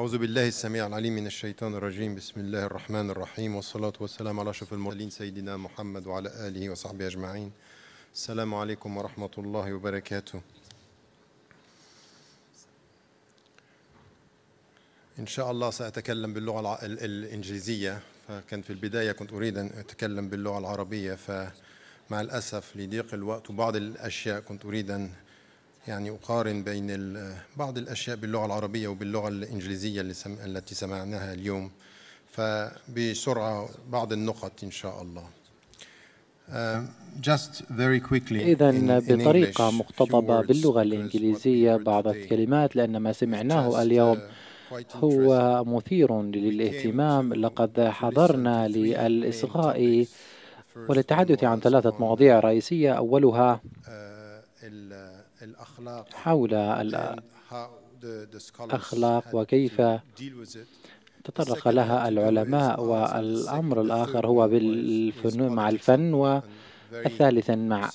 أعوذ بالله السميع العليم من الشيطان الرجيم بسم الله الرحمن الرحيم والصلاة والسلام على أشرف المرسلين سيدنا محمد وعلى آله وصحبه أجمعين السلام عليكم ورحمة الله وبركاته إن شاء الله سأتكلم باللغة الإنجليزية فكان في البداية كنت أريد أن أتكلم باللغة العربية فمع الأسف لضيق الوقت وبعض الأشياء كنت أريد أن يعني أقارن بين بعض الأشياء باللغة العربية وباللغة الإنجليزية التي سمعناها اليوم فبسرعة بعض النقط إن شاء الله um, إذا بطريقة مقتضبة باللغة الإنجليزية بعض الكلمات لأن ما سمعناه uh, اليوم هو مثير للاهتمام لقد حضرنا للإصغاء والتحدث عن ثلاثة مواضيع رئيسية أولها uh, حول الأخلاق وكيف تطرق لها العلماء والأمر الآخر هو بالفنون مع الفن ثالثا مع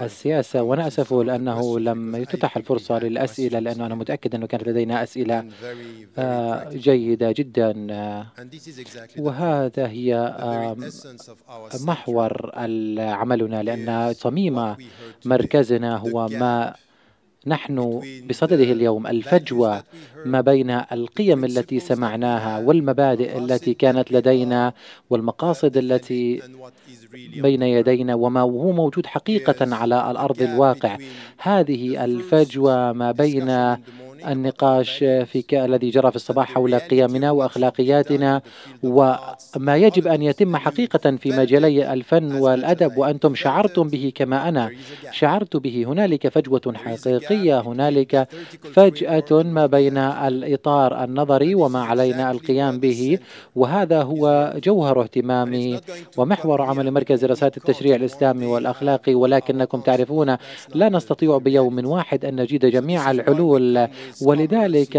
السياسة وأنا أسف لأنه لم يتتح الفرصة للأسئلة لأنه أنا متأكد أنه كانت لدينا أسئلة آه، جيدة جدا آه، وهذا هي آه، محور عملنا لأن صميم مركزنا هو ما نحن بصدده اليوم الفجوة ما بين القيم التي سمعناها والمبادئ التي كانت لدينا والمقاصد التي بين يدينا وما هو موجود حقيقة على الأرض الواقع هذه الفجوة ما بين النقاش في الذي جرى في الصباح حول قيمنا واخلاقياتنا وما يجب ان يتم حقيقه في مجالي الفن والادب وانتم شعرتم به كما انا شعرت به هنالك فجوه حقيقيه هنالك فجاه ما بين الاطار النظري وما علينا القيام به وهذا هو جوهر اهتمامي ومحور عمل مركز دراسات التشريع الاسلامي والاخلاقي ولكنكم تعرفون لا نستطيع بيوم واحد ان نجيد جميع الحلول ولذلك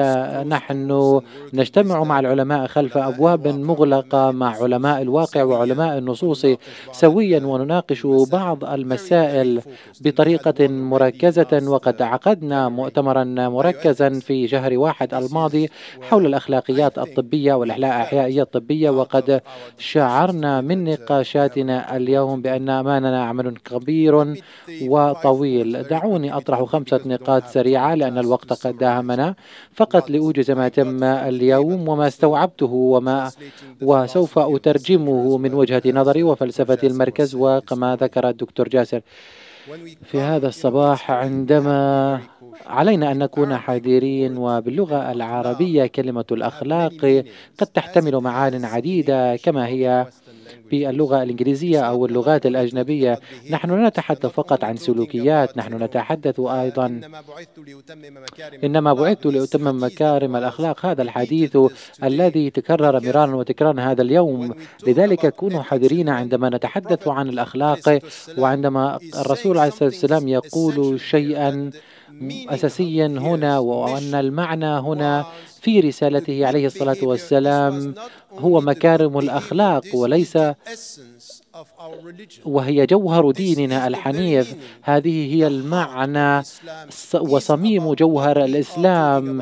نحن نجتمع مع العلماء خلف أبواب مغلقة مع علماء الواقع وعلماء النصوص سويا ونناقش بعض المسائل بطريقة مركزة وقد عقدنا مؤتمرا مركزا في شهر واحد الماضي حول الأخلاقيات الطبية والأحيائية الطبية وقد شعرنا من نقاشاتنا اليوم بأن أمامنا عمل كبير وطويل دعوني أطرح خمسة نقاط سريعة لأن الوقت قد داهم أمامنا فقط لأوجز ما تم اليوم وما استوعبته وما وسوف أترجمه من وجهة نظري وفلسفة المركز وكما ذكر الدكتور جاسر في هذا الصباح عندما علينا أن نكون حذرين وباللغة العربية كلمة الأخلاق قد تحتمل معان عديدة كما هي باللغة الإنجليزية أو اللغات الأجنبية نحن لا نتحدث فقط عن سلوكيات نحن نتحدث أيضا إنما بعثت لأتمم مكارم الأخلاق هذا الحديث الذي تكرر مرارا وتكرارا هذا اليوم لذلك كونوا حذرين عندما نتحدث عن الأخلاق وعندما الرسول عليه الصلاة والسلام يقول شيئا أساسيا هنا وأن المعنى هنا في رسالته عليه الصلاة والسلام هو مكارم الأخلاق وليس وهي جوهر ديننا الحنيف هذه هي المعنى وصميم جوهر الإسلام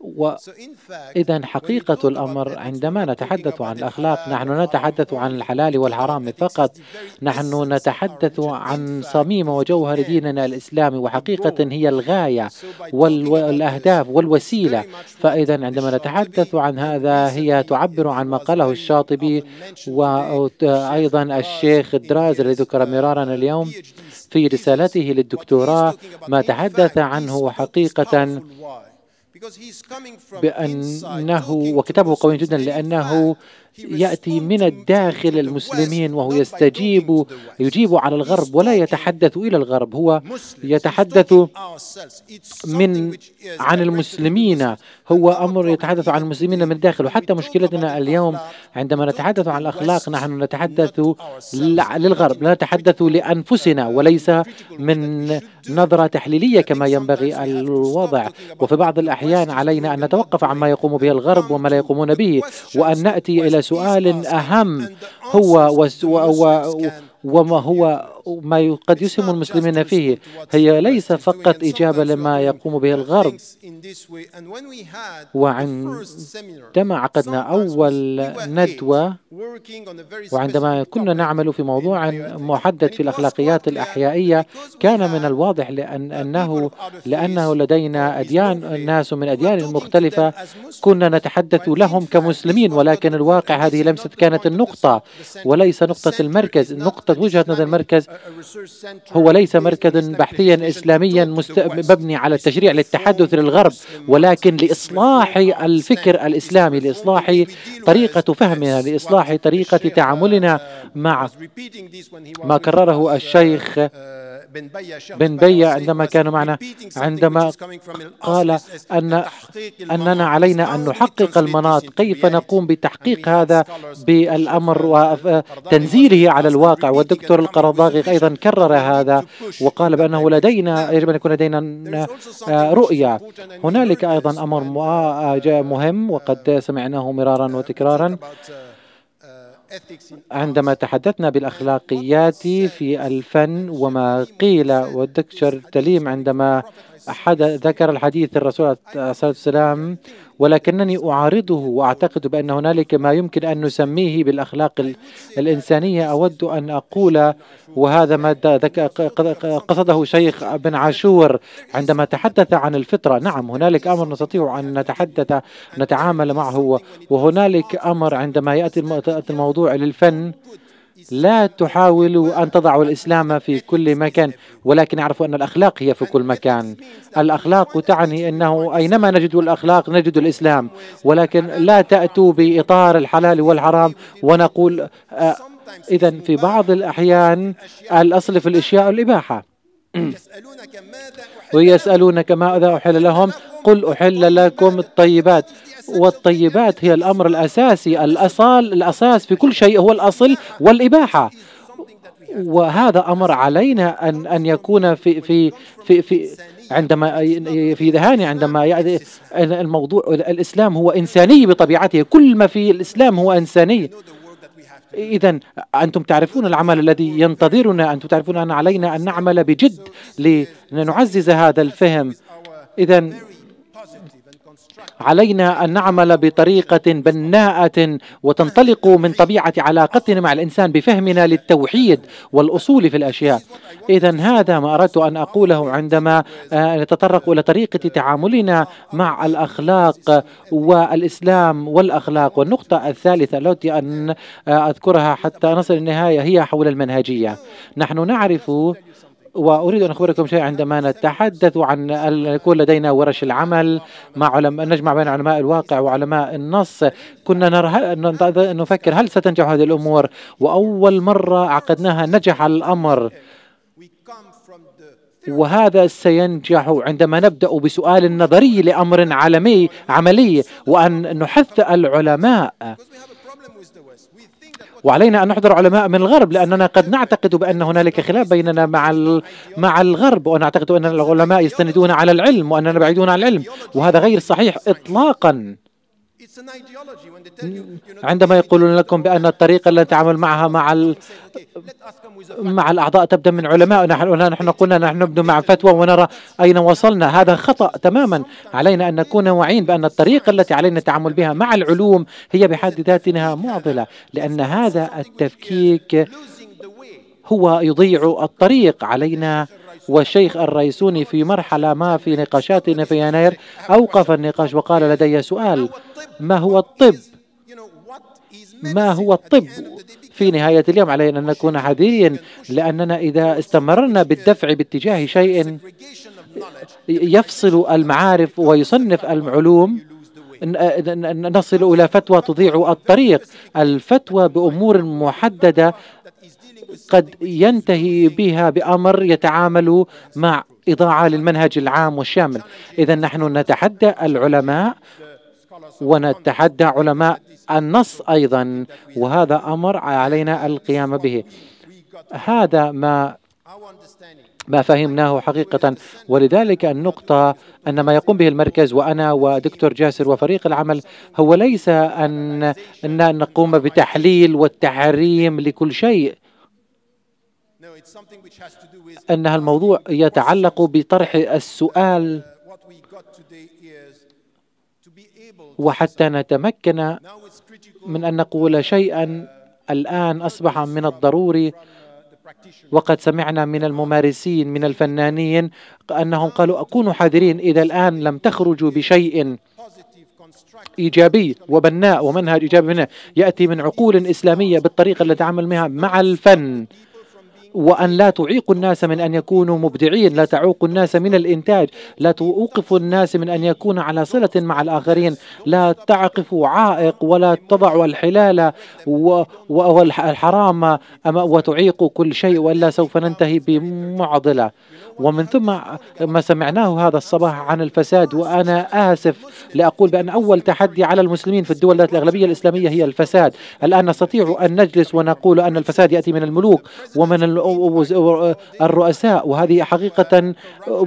وإذا حقيقة الأمر عندما نتحدث عن الأخلاق نحن نتحدث عن الحلال والحرام فقط نحن نتحدث عن صميم وجوهر ديننا الإسلامي وحقيقة هي الغاية والأهداف والوسيلة فإذا عندما نتحدث عن هذا هي تعبر عن ما قاله الشاطبي و أيضا الشيخ دراز الذي ذكر مرارا اليوم في رسالته للدكتوراه ما تحدث عنه حقيقة بأنه وكتابه قوي جدا لأنه يأتي من الداخل المسلمين وهو يستجيب يجيب على الغرب ولا يتحدث إلى الغرب هو يتحدث من عن المسلمين هو أمر يتحدث عن المسلمين من الداخل وحتى مشكلتنا اليوم عندما نتحدث عن الأخلاق نحن نتحدث للغرب لا نتحدث لأنفسنا وليس من نظرة تحليلية كما ينبغي الوضع وفي بعض الأحيان علينا أن نتوقف عما يقوم به الغرب وما لا يقومون به وأن نأتي إلى سؤال أهم هو وما هو ما قد يسهم المسلمين فيه هي ليس فقط إجابة لما يقوم به الغرب وعندما عقدنا أول ندوة وعندما كنا نعمل في موضوع محدد في الأخلاقيات الأحيائية كان من الواضح لأن أنه لأنه لدينا أديان ناس من أديان مختلفة كنا نتحدث لهم كمسلمين ولكن الواقع هذه لمست كانت النقطة وليس نقطة المركز نقطة وجهة نظر المركز هو ليس مركزا بحثيا إسلاميا مبني على التشريع للتحدث للغرب ولكن لإصلاح الفكر الإسلامي لإصلاح طريقة فهمنا لإصلاح طريقة تعاملنا مع ما كرره الشيخ بن بيا عندما كانوا معنا عندما قال أن أننا علينا أن نحقق المناط كيف نقوم بتحقيق هذا بالأمر وتنزيله على الواقع والدكتور القرضاغي أيضا كرر هذا وقال بأنه لدينا يجب أن يكون لدينا آه، رؤية هنالك أيضا أمر آه، مهم وقد uh, سمعناه مرارا uh, وتكرارا عندما تحدثنا بالأخلاقيات في الفن وما قيل والدكتور تليم عندما أحد ذكر الحديث الرسول عليه الصلاة والسلام ولكنني أعارضه وأعتقد بأن هنالك ما يمكن أن نسميه بالأخلاق الإنسانية أود أن أقول وهذا ما قصده شيخ بن عاشور عندما تحدث عن الفطرة نعم هنالك أمر نستطيع أن نتحدث نتعامل معه وهنالك أمر عندما يأتي الموضوع للفن لا تحاولوا أن تضعوا الإسلام في كل مكان ولكن اعرفوا أن الأخلاق هي في كل مكان الأخلاق تعني أنه أينما نجد الأخلاق نجد الإسلام ولكن لا تأتوا بإطار الحلال والحرام ونقول آه إذا في بعض الأحيان الأصل في الأشياء الإباحة ويسألونك ماذا أحل لهم قل أحل لكم الطيبات والطيبات هي الأمر الأساسي الأصال الأساس في كل شيء هو الأصل والإباحة وهذا امر علينا ان ان يكون في في في, في عندما في ذهاني عندما يعني الموضوع الاسلام هو انساني بطبيعته كل ما في الاسلام هو انساني اذا انتم تعرفون العمل الذي ينتظرنا انتم تعرفون ان علينا ان نعمل بجد لنعزز هذا الفهم اذا علينا أن نعمل بطريقة بناءة وتنطلق من طبيعة علاقتنا مع الإنسان بفهمنا للتوحيد والأصول في الأشياء إذا هذا ما أردت أن أقوله عندما آه، نتطرق إلى طريقة تعاملنا مع الأخلاق والإسلام والأخلاق والنقطة الثالثة التي أن آه، أذكرها حتى نصل النهاية هي حول المنهجية نحن نعرف وأريد أن أخبركم شيء عندما نتحدث عن أن يكون لدينا ورش العمل مع علماء نجمع بين علماء الواقع وعلماء النص كنا نرى نفكر هل ستنجح هذه الأمور وأول مرة عقدناها نجح الأمر وهذا سينجح عندما نبدأ بسؤال نظري لأمر عالمي عملي وأن نحث العلماء وعلينا أن نحضر علماء من الغرب لأننا قد نعتقد بأن هنالك خلاف بيننا مع مع الغرب ونعتقد أن العلماء يستندون على العلم وأننا بعيدون عن العلم وهذا غير صحيح إطلاقا عندما يقولون لكم بأن الطريقة التي نتعامل معها مع ال... مع الأعضاء تبدأ من علماء نحن نحن قلنا نحن نبدو مع فتوى ونرى أين وصلنا هذا خطأ تماما علينا أن نكون واعين بأن الطريقة التي علينا التعامل بها مع العلوم هي بحد ذاتها معضلة لأن هذا التفكيك هو يضيع الطريق علينا والشيخ الريسوني في مرحلة ما في نقاشاتنا في يناير أوقف النقاش وقال لدي سؤال ما هو الطب ما هو الطب في نهاية اليوم علينا أن نكون حذرين لأننا إذا استمرنا بالدفع باتجاه شيء يفصل المعارف ويصنف العلوم نصل إلى فتوى تضيع الطريق الفتوى بأمور محددة قد ينتهي بها بأمر يتعامل مع إضاعة للمنهج العام والشامل إذا نحن نتحدى العلماء ونتحدى علماء النص أيضا وهذا أمر علينا القيام به هذا ما ما فهمناه حقيقة ولذلك النقطة أن ما يقوم به المركز وأنا ودكتور جاسر وفريق العمل هو ليس أن, أن نقوم بتحليل والتحريم لكل شيء أنها الموضوع يتعلق بطرح السؤال uh, وحتى نتمكن من أن نقول شيئا uh, الآن أصبح من الضروري وقد سمعنا من الممارسين من الفنانين أنهم قالوا أكونوا حذرين إذا الآن لم تخرجوا بشيء إيجابي وبناء ومنهج إيجابي منه يأتي من عقول إسلامية بالطريقة التي تعامل بها مع الفن وأن لا تعيق الناس من أن يكونوا مبدعين لا تعوق الناس من الإنتاج لا توقف الناس من أن يكون على صلة مع الآخرين لا تعقف عائق ولا تضع الحلال والحرام وتعيق كل شيء وإلا سوف ننتهي بمعضلة ومن ثم ما سمعناه هذا الصباح عن الفساد وأنا آسف لأقول بأن أول تحدي على المسلمين في الدول ذات الأغلبية الإسلامية هي الفساد الآن نستطيع أن نجلس ونقول أن الفساد يأتي من الملوك ومن الرؤساء وهذه حقيقة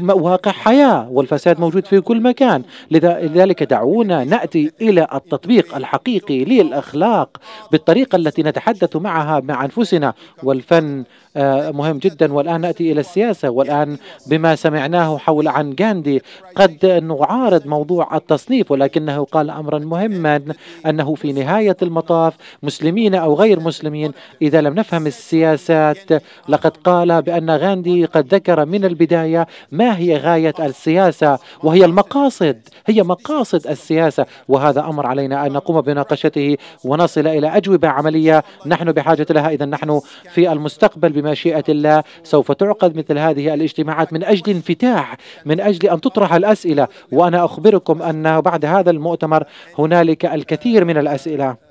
واقع حياة والفساد موجود في كل مكان لذلك دعونا نأتي إلى التطبيق الحقيقي للأخلاق بالطريقة التي نتحدث معها مع أنفسنا والفن آه، مهم جدا والآن نأتي إلى السياسة والآن بما سمعناه حول عن غاندي قد نعارض موضوع التصنيف ولكنه قال أمرا مهما أنه في نهاية المطاف مسلمين أو غير مسلمين إذا لم نفهم السياسات لقد قال بأن غاندي قد ذكر من البداية ما هي غاية السياسة وهي المقاصد هي مقاصد السياسة وهذا أمر علينا أن نقوم بمناقشته ونصل إلى أجوبة عملية نحن بحاجة لها إذا نحن في المستقبل بمشيئة الله سوف تعقد مثل هذه الاجتماعات من أجل انفتاح من أجل أن تطرح الأسئلة وأنا أخبركم أن بعد هذا المؤتمر هنالك الكثير من الأسئلة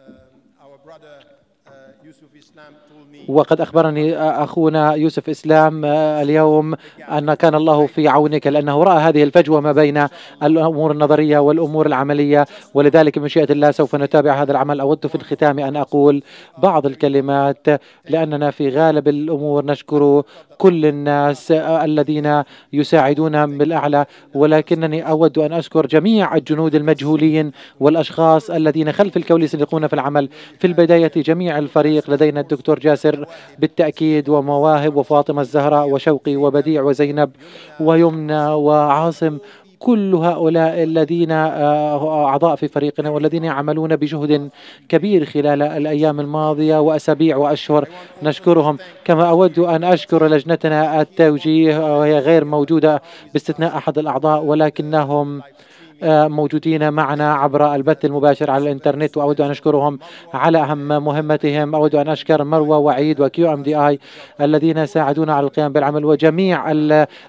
وقد أخبرني أخونا يوسف إسلام آه، اليوم أن كان الله في عونك لأنه رأى هذه الفجوة ما بين الأمور النظرية والأمور العملية ولذلك بمشيئة الله سوف نتابع هذا العمل أود في الختام أن أقول بعض الكلمات لأننا في غالب الأمور نشكر كل الناس آه، الذين يساعدون بالأعلى ولكنني أود أن أشكر جميع الجنود المجهولين والأشخاص الذين خلف الكواليس يقومون في العمل في البداية جميع الفريق لدينا الدكتور جاسر بالتأكيد ومواهب وفاطمة الزهراء وشوقي وبديع وزينب ويمنى وعاصم كل هؤلاء الذين آه، أعضاء في فريقنا والذين يعملون بجهد كبير خلال الأيام الماضية وأسابيع وأشهر نشكرهم كما أود أن أشكر لجنتنا التوجيه وهي غير موجودة باستثناء أحد الأعضاء ولكنهم آه، موجودين معنا عبر البث المباشر على الانترنت واود ان اشكرهم على اهم مهمتهم اود ان اشكر مروه وعيد وكيو ام دي اي الذين ساعدونا على القيام بالعمل وجميع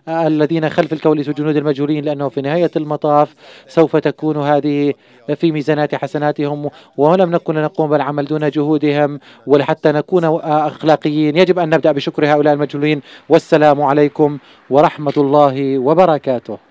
الذين خلف الكواليس وجنود المجهولين لانه في نهايه المطاف سوف تكون هذه في ميزانات حسناتهم ولم نكن نقوم بالعمل دون جهودهم ولحتى نكون اخلاقيين يجب ان نبدا بشكر هؤلاء المجهولين والسلام عليكم ورحمه الله وبركاته